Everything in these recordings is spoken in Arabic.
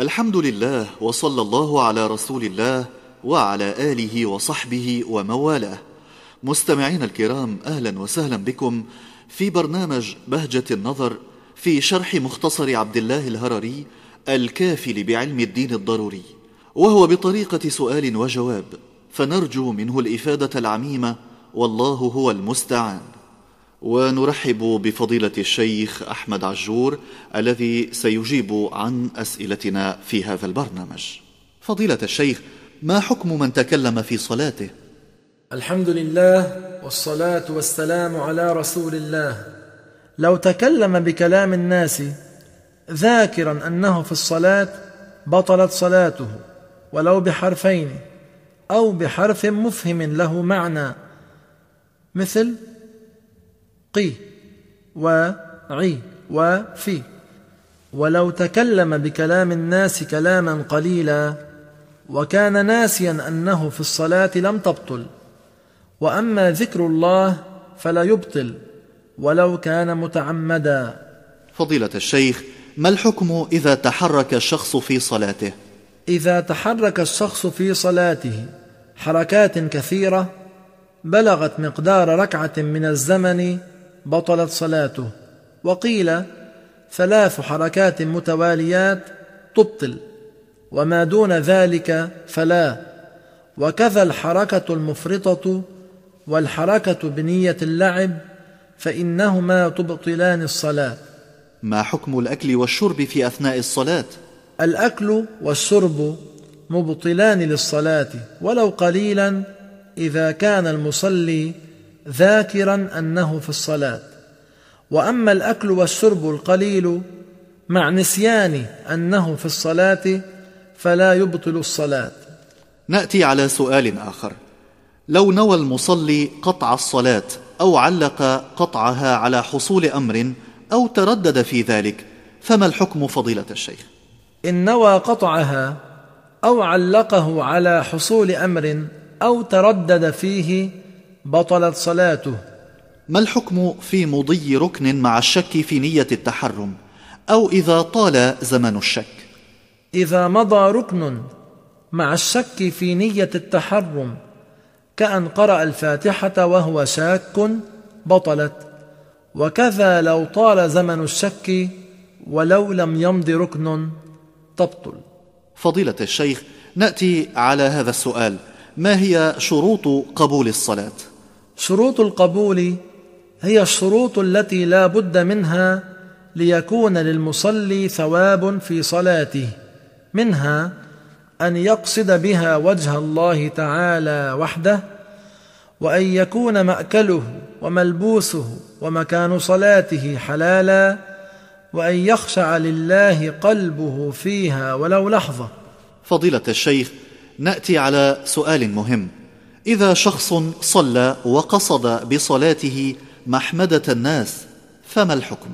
الحمد لله وصلى الله على رسول الله وعلى آله وصحبه وموالاه مستمعين الكرام أهلا وسهلا بكم في برنامج بهجة النظر في شرح مختصر عبد الله الهرري الكافل بعلم الدين الضروري وهو بطريقة سؤال وجواب فنرجو منه الإفادة العميمة والله هو المستعان ونرحب بفضيلة الشيخ أحمد عجور الذي سيجيب عن أسئلتنا في هذا البرنامج. فضيلة الشيخ، ما حكم من تكلم في صلاته؟ الحمد لله والصلاة والسلام على رسول الله. لو تكلم بكلام الناس ذاكرا أنه في الصلاة بطلت صلاته ولو بحرفين أو بحرف مفهم له معنى مثل قي وعي وفي ولو تكلم بكلام الناس كلاما قليلا وكان ناسيا انه في الصلاه لم تبطل واما ذكر الله فلا يبطل ولو كان متعمدا فضيله الشيخ ما الحكم اذا تحرك الشخص في صلاته اذا تحرك الشخص في صلاته حركات كثيره بلغت مقدار ركعه من الزمن بطلت صلاته وقيل ثلاث حركات متواليات تبطل وما دون ذلك فلا وكذا الحركه المفرطه والحركه بنيه اللعب فانهما تبطلان الصلاه ما حكم الاكل والشرب في اثناء الصلاه الاكل والشرب مبطلان للصلاه ولو قليلا اذا كان المصلي ذاكرا انه في الصلاه واما الاكل والشرب القليل مع نسيان انه في الصلاه فلا يبطل الصلاه ناتي على سؤال اخر لو نوى المصلي قطع الصلاه او علق قطعها على حصول امر او تردد في ذلك فما الحكم فضيله الشيخ ان نوى قطعها او علقه على حصول امر او تردد فيه بطلت صلاته ما الحكم في مضي ركن مع الشك في نية التحرم أو إذا طال زمن الشك إذا مضى ركن مع الشك في نية التحرم كأن قرأ الفاتحة وهو شاك بطلت وكذا لو طال زمن الشك ولو لم يمض ركن تبطل فضيلة الشيخ نأتي على هذا السؤال ما هي شروط قبول الصلاة؟ شروط القبول هي الشروط التي لا بد منها ليكون للمصلي ثواب في صلاته منها ان يقصد بها وجه الله تعالى وحده وان يكون ماكله وملبوسه ومكان صلاته حلالا وان يخشع لله قلبه فيها ولو لحظه فضيله الشيخ ناتي على سؤال مهم اذا شخص صلى وقصد بصلاته محمده الناس فما الحكم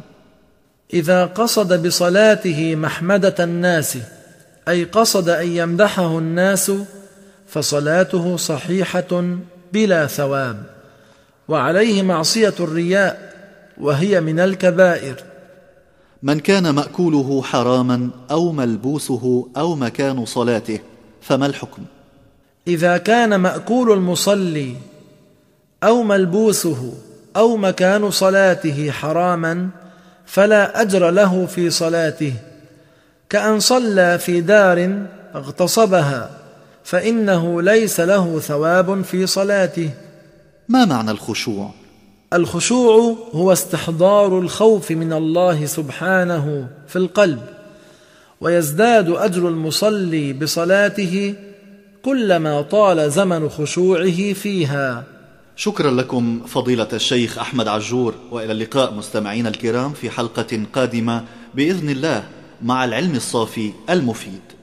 اذا قصد بصلاته محمده الناس اي قصد ان يمدحه الناس فصلاته صحيحه بلا ثواب وعليه معصيه الرياء وهي من الكبائر من كان ماكوله حراما او ملبوسه او مكان صلاته فما الحكم إذا كان مأكول المصلي أو ملبوسه أو مكان صلاته حراما فلا أجر له في صلاته كأن صلى في دار اغتصبها فإنه ليس له ثواب في صلاته ما معنى الخشوع؟ الخشوع هو استحضار الخوف من الله سبحانه في القلب ويزداد أجر المصلي بصلاته كلما طال زمن خشوعه فيها شكرا لكم فضيلة الشيخ أحمد عجور وإلى اللقاء مستمعينا الكرام في حلقة قادمة بإذن الله مع العلم الصافي المفيد